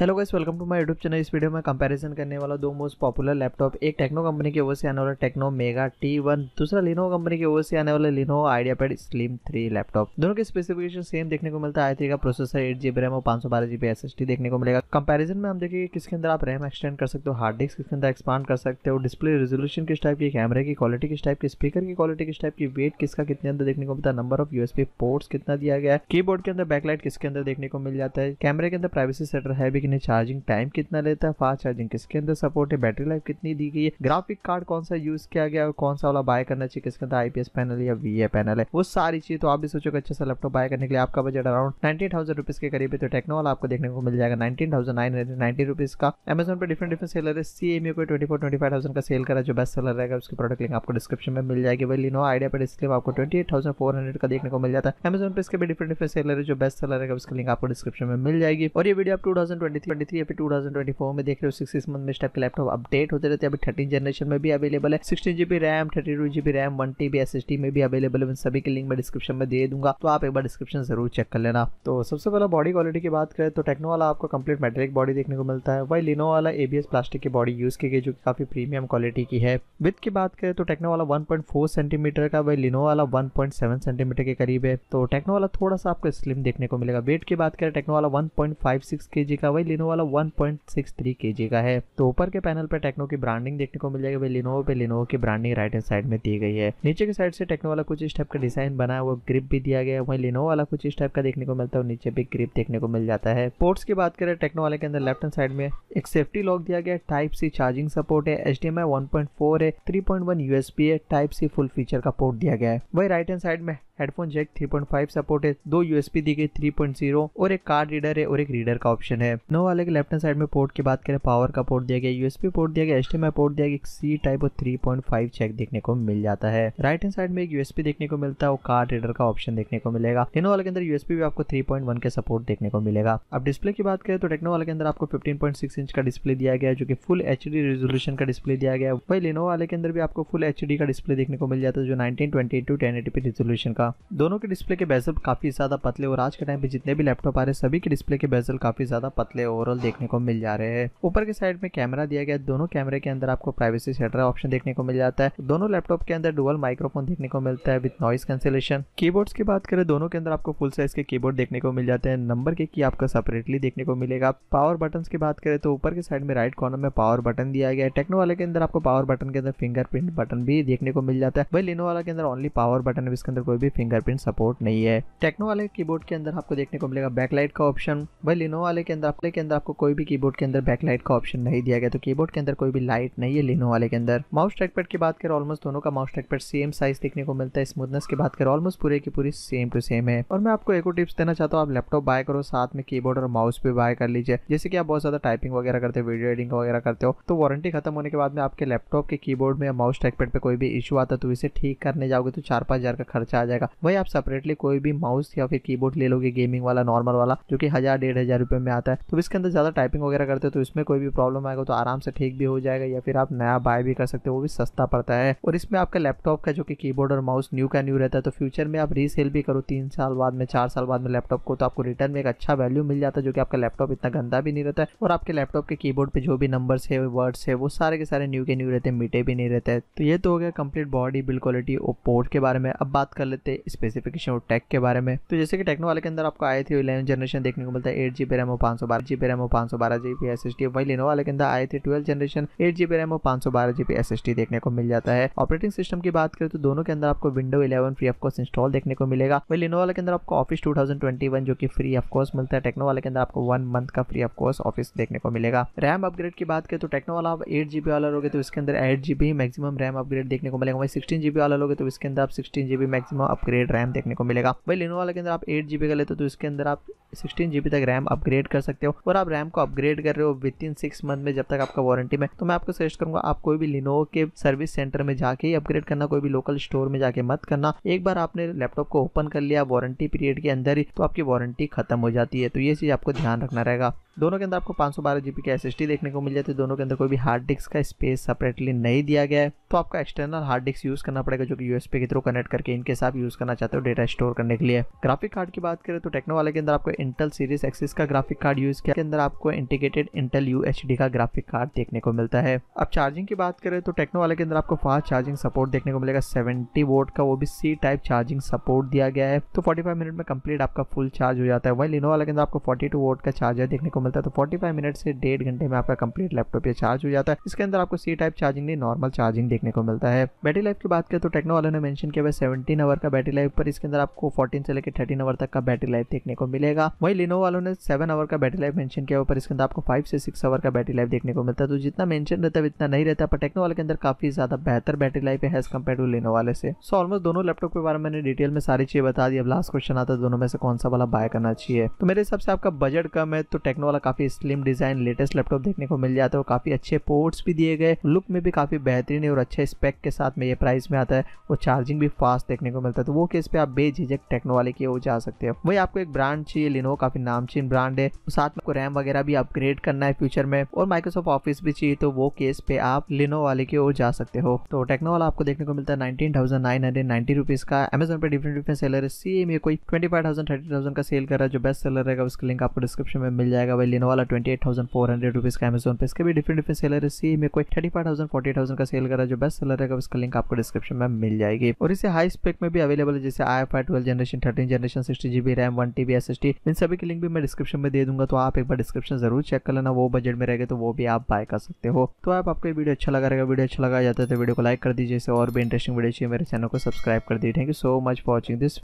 hello guys welcome to my YouTube channel इस video में comparison करने वाला दो मोस्ट पॉपुलर लैपटॉप एक टेक्नो कंपनी की ओर से आने वाला टेक्नो मेगा टी वन दूसरा लिनो कंपनी की ओर से आने वाला Lenovo IdeaPad slim three laptop दोनों के स्पेसिफिकेशन सेम देखने को मिलता है आई का प्रोसेसर एट जी रैम और पांच सौ बारह जीबी एस टी देखने को मिलेगा कंपेरिजन में हम देखिए किसके अंदर आप रैम एक्सटेंड कर सकते हो हार्ड डिस्क किसके अंदर एक्सपांड कर सकते हो डिस्प्ले रेजोल्यूशन किस टाइप की कैमरे की क्वालिटी किस टाइप की स्पीकर की क्वालिटी किस टाइप की वेट किसका कितने अंदर देखने को मिलता है नंबर ऑफ यूएसपी पोर्ट्स कितना दिया गया है कीबोर्ड के अंदर बैकलाइट किसके अंदर देखने को मिल जाता है कैमरे के अंदर प्राइवेसी सेटर है लेकिन ये चार्जिंग टाइम कितना लेता है फास्ट चार्जिंग किसके अंदर सपोर्ट है बैटरी लाइफ कितनी दी गई है ग्राफिक कार्ड कौन सा यूज किया गया और कौन सा वाला बाय करना चाहिए किसके अंदर आईपीएस पैनल या वी पैनल है वो सारी चीज तो आप भी सोचो अच्छा सा लैपटॉप बाय करने के लिए आपका budget around ninety thousand rupees के करीब है तो टेक्नो वाला आपको देखने को मिल जाएगा nineteen thousand nine hundred ninety rupees का अमेजन पर डिफरेंट डिफरेंट सेलर है सी एम को twenty four twenty five thousand का सेल करा जो बेस्ट सेलर रहेगा उसकी प्रोडक्ट लिंक आपको डिस्क्रिप्शन में मिल जाएगी वही नो आइडिया पर इसलिए आपको twenty eight thousand four hundred का देखने को मिल जाता है अमेजन पर इसके भी डिफरेंट डिफरेंट सेलर है जो बेस्ट सेलर रहेगा उसकी लिंक आपको डिस्क्रिप्शन में मिल जाएगी और ये वीडियो आप टू थाउजेंड ट्वेंटी में अपडेट होते रहते अभी थर्टीन जनरेशन में भी अवेलेबल है sixteen GB RAM thirty two GB RAM one T S S T में भी अवेलेबल है सभी के लिंक मैं डिस्क्रिप्शन में दे दूंगा तो आप एक बार डिस्क्रिप्शन जरूर चेक कर लेना तो सबसे पहला बॉडी क्वालिटी की बात करें तो टेक्नो वाला आपको कंप्लीट मेटेलिक बॉडी देखने को मिलता है वही लिनो वाला एबीएस प्लास्टिक की बॉडी यूज की गई जो काफी प्रीमियम क्वालिटी की है विथ की बात करें तो टेक्नो वाला 1.4 सेंटीमीटर का वही लिनो वाला 1.7 सेंटीमीटर के करीब है तो टेक्नो वाला थोड़ा सा आपको स्लिम देखने को मिलेगा वेट की बात करें टेक्नो वाला 1.56 केजी का वही लिनोवा वाला 1.63 kg का है तो ऊपर के पैनल पर टेक्नो की ब्रांडिंग देखने को मिल जाएगी भाई लिनोवो पे लिनोवो की ब्रांडिंग राइट हैंड साइड में दी गई है नीचे के साइड से टेक्नो वाला कुछ इस टाइप का डिजाइन बना है वो ग्रिप भी दिया गया है वहीं लिनो वाला कुछ इस टाइप का देखने को मिलता है नीचे भी ग्रिप देखने को मिल जाता है पोर्ट्स की बात करें टेक्नो वाले के अंदर लेफ्ट हैंड साइड में एक सेफ्टी लॉक दिया गया टाइप सी चार्जिंग सपोर्ट है H D M I one point four है थ्री पॉइंट वन यूएसपी है टाइप सी फुल फीचर का पोर्ट दिया गया है वही राइट हैंड साइड में हेडफोन जैक 3.5 सपोर्ट है दो यूएसपी दी गई 3.0 और एक कार्ड रीडर है और एक रीडर का ऑप्शन है नो वाले के लेफ्ट हैंड साइड में पोर्ट की बात करें पावर का पोर्ट दिया गया यूएसपी पोर्ट दिया गया एच पोर्ट दिया गया सी टाइप और थ्री पॉइंट चेक देखने को मिल जाता है राइट हैंड साइड में एक यूएसपी देखने को मिलता है और कार्ड रीडर का ऑप्शन देखने को मिलेगा टेक्नो वाले के अंदर यूएसपी भी आपको 3.1 के सपोर्ट देखने को मिलेगा अब डिस्प्ले की बात करें तो टेक्नो वाले के अंदर आपको फिफ्टीन इंच का डिस्प्ले दिया गया जो कि फुल एच रेजोल्यूशन का डिस्प्ले दिया गया वही लेनो वाले के अंदर भी आपको फुल एच का डिस्प्ले देखने को मिल जाता है जो nineteen twenty to ten resolution का होगा दोनों के डिस्प्ले के बेजल काफ़ी ज़्यादा पतले और आज के टाइम पे जितने भी लैपटॉप आ रहे हैं सभी के डिस्प्ले के बेजल काफ़ी ज़्यादा पतले ओवरऑल देखने को मिल जा रहे हैं ऊपर के साइड में कैमरा दिया गया दोनों कैमरे के अंदर आपको प्राइवेसी सेटर ऑप्शन देखने को मिल जाता है दोनों लैपटॉप के अंदर डुअल माइक्रोफोन देखने को मिलता है विद नॉइस कैंसिलेशन कीबोर्ड्स की बात करें दोनों के अंदर आपको फुल साइज के कीबोर्ड देखने को मिल जाते हैं नंबर के की आपको सेपरेटली देखने को मिलेगा पावर बटन की बात करें तो ऊपर के साइड में राइट कॉर्नर में पावर बटन दिया गया है टेक्नो वाले के अंदर आपको पावर बटन के अंदर फिंगरप्रिंट बटन भी देखने को मिल जाता है वही लिनो वाला के अंदर ओनली पावर बटन है इसके अंदर कोई भी फिंगरप्रिंट सपोर्ट नहीं है टेक्नो वाले कीबोर्ड के अंदर आपको देखने को मिलेगा बैकलाइट का ऑप्शन भाई लिनो वाले के अंदर अपने के अंदर आपको कोई भी कीबोर्ड के अंदर बैकलाइट का ऑप्शन नहीं दिया गया तो कीबोर्ड के अंदर कोई भी लाइट नहीं है लिनो वाले के अंदर माउस ट्रैकपैड की बात करें ऑलमोस्ट दोनों का माउस ट्रैकपैड सेम साइज देखने को मिलता है स्मूथनेस की बात करें ऑलमोस्ट पूरे की पूरी सेम टू सेम है और मैं आपको एक और टिप्स देना चाहता हूँ आप लैपटॉप बाय करो साथ में कीबोर्ड और माउस भी बाय कर लीजिए जैसे कि आप बहुत ज्यादा टाइपिंग वगैरह करते हो वीडियो एडिटिंग वगैरह करते हो तो वारंटी खत्म होने के बाद में आपके लैपटॉप के कीबोर्ड में या माउस ट्रैकपैड पे कोई भी इशू आता तो इसे ठीक करने जाओगे तो चार पांच हज़ार का खर्चा आ जाएगा का वही आप सेपरेटली कोई भी माउस या फिर कीबोर्ड ले लोगे गेमिंग वाला नॉर्मल वाला जो कि हज़ार डेढ़ हज़ार रुपए में आता है तो इसके अंदर ज़्यादा टाइपिंग वगैरह करते हो तो इसमें कोई भी प्रॉब्लम आएगा तो आराम से ठीक भी हो जाएगा या फिर आप नया बाय भी कर सकते हो वो भी सस्ता पड़ता है और इसमें आपका लैपटॉप का जो कि कीबोर्ड और माउस न्यू का न्यू रहता है तो फ्यूचर में आप रीसेल भी करो तीन साल बाद में चार साल बाद में लैपटॉप को तो आपको रिटर्न में एक अच्छा वैल्यू मिल जाता है जो कि आपका लैपटॉप इतना गंदा भी नहीं रहता है और आपके लैपटॉप के कीबोर्ड पे जो भी नंबर्स है वर्ड्स है वो सारे के सारे न्यू के न्यू रहते हैं मीटे भी नहीं रहते हैं तो ये तो हो गया कंप्लीट बॉडी बिल्ड क्वालिटी और पोर्ट के बारे में अब बात कर लेते थे स्पेसिफिकेशन और टैक के बारे में तो जैसे कि टेक्नो वाले के अंदर आपको आए थे इलेवन जनरेशन देखने को मिलता है एट जी बी रैम और पाँच सौ बारह जी बी रैम और पाँच सौ बारह जी एस एस टी वही लेनो वाले के अंदर आए थे twelve generation eight G B RAM और पाँच सौ बारह जी एस एस टी देखने को मिल जाता है ऑपरेटिंग सिस्टम की बात करें तो दोनों के अंदर आपको window eleven free of of course install देखने को मिलेगा वही लेनो वाले के अंदर आपको office two thousand twenty one जो की फ्री ऑफ ऑफकोर्स मिलता है टेक्नो वाले के अंदर आपको वन मंथ का फ्री ऑफ ऑफकोर्स ऑफिस देखने को मिलेगा रैम अपग्रेड की बात करें तो टेक्नो वाला आप एट जी वाला लोगे तो इसके अंदर eight G maximum RAM upgrade देखने को मिलेगा वही सिक्सटीन जी वाला लोगे तो इसके अंदर आप sixteen G maximum upgrade RAM देखने को मिलेगा भाई लिनोवा के अंदर आप एट जी का लेते हो तो इसके अंदर आप सिक्सटीन जीबी तक रैम अपग्रेड कर सकते हो और आप रैम को अपग्रेड कर रहे हो विद इन सिक्स मंथ में जब तक आपका वारंटी में तो मैं आपको सजेस्ट करूंगा आप कोई भी लिनो के सर्विस सेंटर में जाके ही अपग्रेड करना कोई भी लोकल स्टोर में जाके मत करना एक बार आपने लैपटॉप को ओपन कर लिया वारंटी पीरियड के अंदर ही तो आपकी वारंटी खत्म हो जाती है तो ये चीज़ आपको ध्यान रखना रहेगा दोनों के अंदर आपको पांच सौ बारह जीबी एस देखने को मिल जाती है दोनों के अंदर कोई भी हार्ड डिस्क का स्पेस सेपरेटली नहीं दिया गया है तो आपका एक्सटर्नल हार्ड डिस्क यूज़ करना पड़ेगा जो कि यूएसपी के थ्रू कनेक्ट करके इनके साथ यूज़ करना चाहते हो डेटा स्टोर करने के लिए ग्राफिक कार्ड की बात करें तो टेक्नो वाले के अंदर आपको इंटेल सीरीज एक्सिस का ग्राफिक कार्ड यूज किया के अंदर आपको इंटीग्रेटेड इंटेल यू का ग्राफिक कार्ड देखने को मिलता है अब चार्जिंग की बात करें तो टेक्नो वाले के अंदर आपको फास्ट चार्जिंग सपोर्ट देखने को मिलेगा सेवेंटी वोट का वो भी सी टाइप चार्जिंग सपोर्ट दिया गया है तो फोर्टी मिनट में कंप्लीट आपका फुल चार्ज हो जाता है वही लिनो वाले के अंदर आपको फोर्टी वोट का चार्जर देखने को मिलता है तो फोर्टी मिनट से डेढ़ घंटे में आपका कंप्लीट लैपटॉप ये चार्ज हो जाता है इसके अंदर आपको सी टाइप चार्जिंग नहीं नॉर्मल चार्जिंग देखने को मिलता है बैटरी लाइफ की बात करें तो टेक्नो वाले ने मेंशन किया हुआ सेवेंटीन आवर का बैटरी लाइफ पर इसके अंदर आपको फोर्टीन से लेकर थर्टीन आवर तक का बैटरी लाइफ देखने को मिलेगा था वही लिनो वालों ने सेवन आवर का बैटरी लाइफ मेंशन किया हुआ इसके अंदर आपको फाइव से सिक्स आवर का बैटरी लाइफ देखने को मिलता है तो जितना मेंशन रहता है इतना नहीं रहता पर टेक्नो वाले के अंदर काफी ज्यादा बेहतर बैटरी लाइफ है एज कम्पेयर टू लिनो वाले से सो ऑलमोस्ट दोनों लैपटॉप के बारे में मैंने डिटेल में सारी चीजें बता दी अब लास्ट क्वेश्चन आता है दोनों में से कौन सा वाला बाय करना चाहिए तो मेरे हिसाब से आपका बजट कम है तो टेक्नो वाला काफी स्लिम डिजाइन लेटेस्ट लैपटॉप देखने को मिल जाता है और काफी अच्छे पोर्ट्स भी दिए गए लुक में भी काफी बेहतरीन है और अच्छे स्पेक के साथ में ये प्राइस में आता है वो चार्जिंग भी फास्ट देखने को मिलता है तो वो केस पे आप बेझिझक टेक्नो वाले की ओर जा सकते हो वही आपको एक ब्रांड चाहिए लिनोवो काफी नामचीन ब्रांड है तो साथ में आपको रैम वगैरह भी अपग्रेड करना है फ्यूचर में और माइक्रोसॉफ्ट ऑफिस भी चाहिए तो वो केस पे आप लिनो वाले की ओर जा सकते हो तो टेक्नो वाला आपको देखने को मिलता है nineteen thousand nine hundred ninety rupees का अमेजोन पर डिफरेंट डिफरेंट सेलर है सी एम ये कोई twenty five thousand thirty thousand का सेल कर रहा है जो बेस्ट सेलर रहेगा उसका लिंक आपको डिस्क्रिप्शन में मिल जाएगा भाई लिनो वाला twenty eight thousand four hundred rupees का अमेजोन पे इसके भी डिफरेंट डिफरेंट सेलर है सी एम ए कोई thirty five thousand forty thousand का सेल कर रहा है जो बेस्ट सेलर रहेगा उसका लिंक आपको डिस्क्रिप्शन में मिल जाएगी और इसे हाई स्पेक में भी अवेलेबल है जैसे I five twelve generation thirteen generation sixty GB RAM one TB S S T इन सभी की लिंक भी मैं डिस्क्रिप्शन में दे दूंगा तो आप एक बार डिस्क्रिप्शन जरूर चेक कर लेना वो बजट में रह गए तो वो भी आप बाय कर सकते हो तो आप आपको वीडियो अच्छा लगा रहेगा वीडियो अच्छा लगा जाता है तो वीडियो को लाइक कर दीजिए और भी इंटरेस्टिंग वीडियो चाहिए मेरे चैनल को सब्सक्राइब कर दी thank you so much for watching this